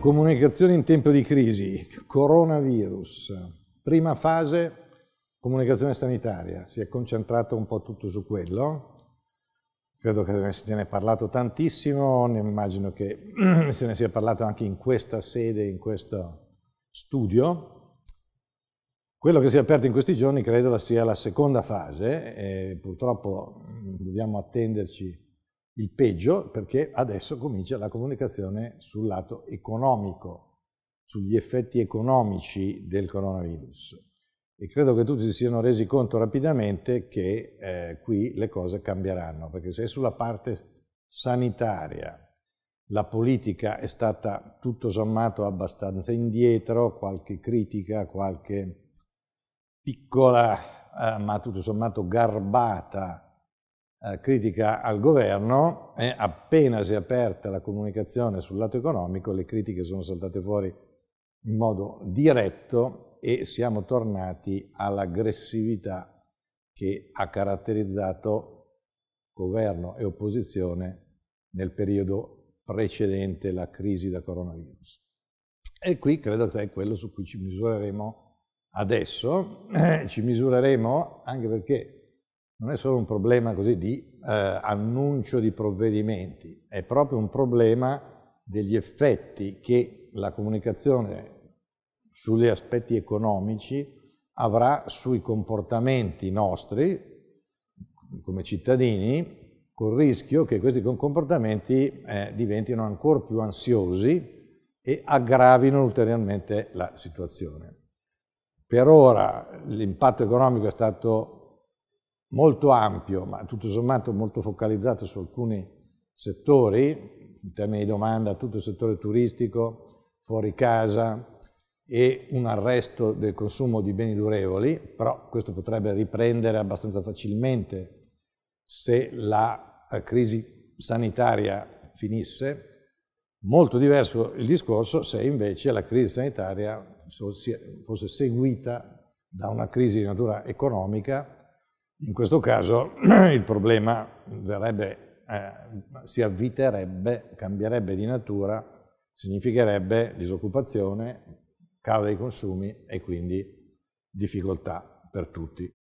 Comunicazione in tempo di crisi, coronavirus, prima fase, comunicazione sanitaria, si è concentrato un po' tutto su quello, credo che se ne è parlato tantissimo, ne immagino che se ne sia parlato anche in questa sede, in questo studio. Quello che si è aperto in questi giorni credo sia la seconda fase, purtroppo mm, dobbiamo attenderci il peggio perché adesso comincia la comunicazione sul lato economico, sugli effetti economici del coronavirus. E credo che tutti si siano resi conto rapidamente che eh, qui le cose cambieranno, perché se sulla parte sanitaria la politica è stata tutto sommato abbastanza indietro, qualche critica, qualche piccola eh, ma tutto sommato garbata eh, critica al governo e appena si è aperta la comunicazione sul lato economico le critiche sono saltate fuori in modo diretto e siamo tornati all'aggressività che ha caratterizzato governo e opposizione nel periodo precedente la crisi da coronavirus. E qui credo che è quello su cui ci misureremo adesso, ci misureremo anche perché non è solo un problema così di eh, annuncio di provvedimenti, è proprio un problema degli effetti che la comunicazione sugli aspetti economici avrà sui comportamenti nostri come cittadini, col rischio che questi comportamenti eh, diventino ancora più ansiosi e aggravino ulteriormente la situazione. Per ora l'impatto economico è stato molto ampio, ma tutto sommato molto focalizzato su alcuni settori, in termini di domanda tutto il settore turistico, fuori casa e un arresto del consumo di beni durevoli, però questo potrebbe riprendere abbastanza facilmente se la eh, crisi sanitaria finisse. Molto diverso il discorso se invece la crisi sanitaria fosse seguita da una crisi di natura economica in questo caso il problema verrebbe, eh, si avviterebbe, cambierebbe di natura, significherebbe disoccupazione, calo dei consumi e quindi difficoltà per tutti.